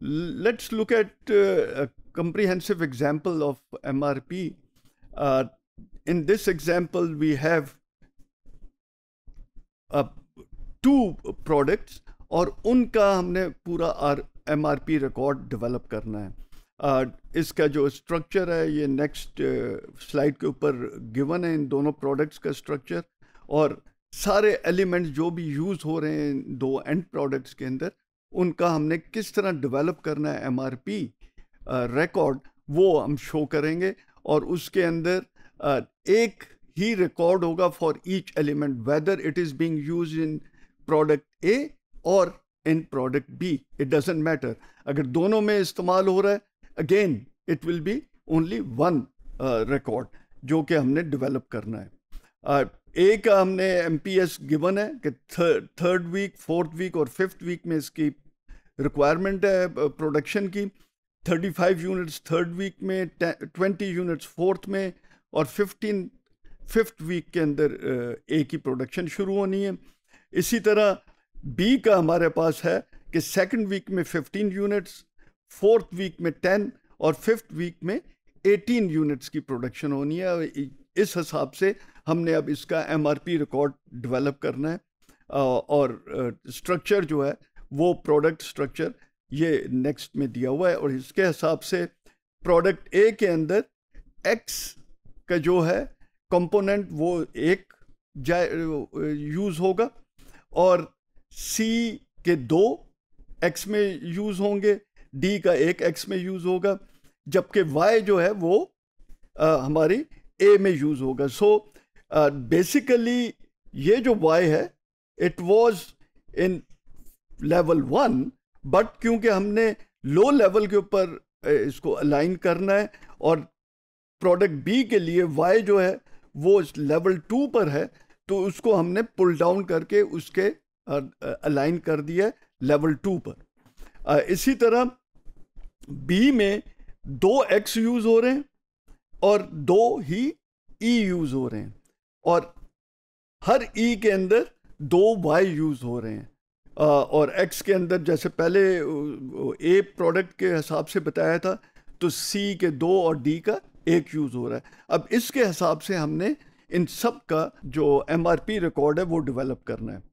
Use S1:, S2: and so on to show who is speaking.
S1: let's look at uh, a comprehensive example of MRP. Uh, in this example, we have uh, two products और उनका हमने पूरा R M R P record develop करना है uh, इसका जो structure है ये नेक्स्ट स्लाइड uh, के ऊपर गिवन है इन दोनों प्रोडक्ट्स का स्ट्रक्चर और सारे एलिमेंट्स जो भी यूज़ हो रहे हैं दो एंड प्रोडक्ट्स के अंदर उनका हमने किस तरह डेवलप करना है एमआरपी रिकॉर्ड वो हम शो करेंगे और उसके अंदर एक ही रिकॉर्ड होगा for each element whether it is being use in product A और in product B it doesn't matter अगर दोनों में इस्तेमाल हो रहा है again it will be only one record जो कि हमने डेवलप करना है एक हमने एम गिवन है कि थर्ड वीक फोर्थ वीक और फिफ्थ वीक में इसकी रिक्वायरमेंट है प्रोडक्शन की 35 यूनिट्स थर्ड वीक में 20 यूनिट्स फोर्थ में और 15 फिफ्थ वीक के अंदर ए की प्रोडक्शन शुरू होनी है इसी तरह बी का हमारे पास है कि सेकंड वीक में 15 यूनिट्स फोर्थ वीक में 10 और फिफ्थ वीक में 18 यूनिट्स की प्रोडक्शन होनी है इस हिसाब से हमने अब इसका एम रिकॉर्ड डेवलप करना है और स्ट्रक्चर जो है वो प्रोडक्ट स्ट्रक्चर ये नेक्स्ट में दिया हुआ है और इसके हिसाब से प्रोडक्ट ए के अंदर एक्स का जो है कंपोनेंट वो एक जाए यूज़ होगा और सी के दो एक्स में यूज़ होंगे डी का एक एक्स में यूज़ होगा जबकि वाई जो है वो आ, हमारी ए में यूज होगा सो बेसिकली uh, ये जो वाई है it was in level one but क्योंकि हमने लो लेवल के ऊपर इसको अलाइन करना है और प्रोडक्ट बी के लिए वाई जो है वो लेवल टू पर है तो उसको हमने पुल डाउन करके उसके अलाइन कर दिया लेवल टू पर इसी तरह बी में दो एक्स यूज हो रहे हैं और दो ही ई e यूज हो रहे हैं और हर ई e के अंदर दो वाई यूज हो रहे हैं और एक्स के अंदर जैसे पहले ए प्रोडक्ट के हिसाब से बताया था तो सी के दो और डी का एक यूज हो रहा है अब इसके हिसाब से हमने इन सब का जो एम रिकॉर्ड है वो डेवलप करना है